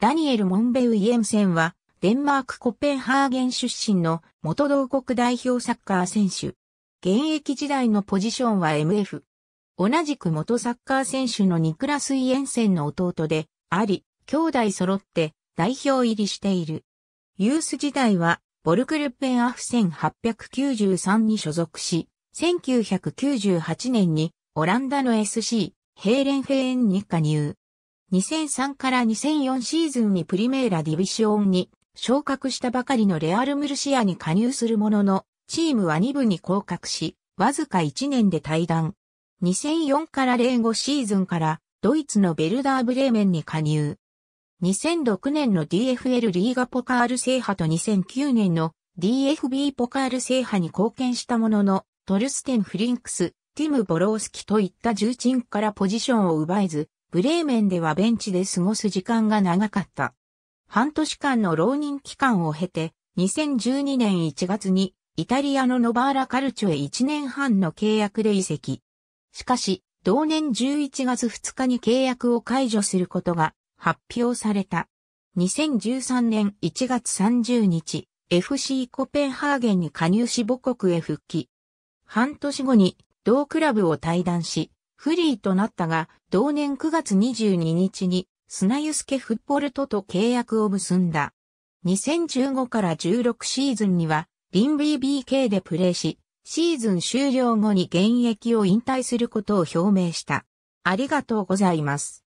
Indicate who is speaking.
Speaker 1: ダニエル・モンベウ・イエンセンは、デンマーク・コペンハーゲン出身の
Speaker 2: 元同国代表サッカー選手。現役時代のポジションは MF。同じく元サッカー選手のニクラス・イエンセンの弟で、あり、兄弟揃って代表入りしている。ユース時代は、ボルクルペンアフ1893に所属し、1998年にオランダの SC、ヘーレンフェーンに加入。2003から2004シーズンにプリメーラディビシオンに昇格したばかりのレアル・ムルシアに加入するものの、チームは2部に降格し、わずか1年で退団。2004から05シーズンからドイツのベルダー・ブレーメンに加入。2006年の DFL リーガポカール制覇と2009年の DFB ポカール制覇に貢献したものの、トルステン・フリンクス、ティム・ボロースキといった重鎮からポジションを奪えず、ブレーメンではベンチで過ごす時間が長かった。半年間の浪人期間を経て、2012年1月にイタリアのノバーラカルチョへ1年半の契約で移籍。しかし、同年11月2日に契約を解除することが発表された。2013年1月30日、FC コペンハーゲンに加入し母国へ復帰。半年後に同クラブを退団し、フリーとなったが、同年9月22日に、砂湯助フッポルトと契約を結んだ。2015から16シーズンには、リンビー BK でプレーし、シーズン終了後に現役を引退することを
Speaker 1: 表明した。ありがとうございます。